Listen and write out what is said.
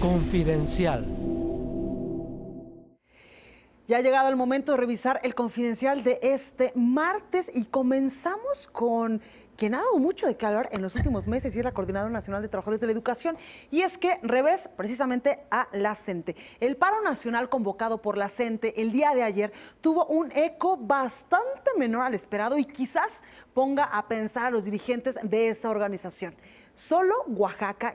Confidencial. Ya ha llegado el momento de revisar el confidencial de este martes y comenzamos con quien ha dado mucho de HABLAR en los últimos meses y es la Coordinadora Nacional de Trabajadores de la Educación. Y es que revés precisamente a la CENTE. El paro nacional convocado por la CENTE el día de ayer tuvo un eco bastante menor al esperado y quizás ponga a pensar a los dirigentes de esa organización. Solo Oaxaca y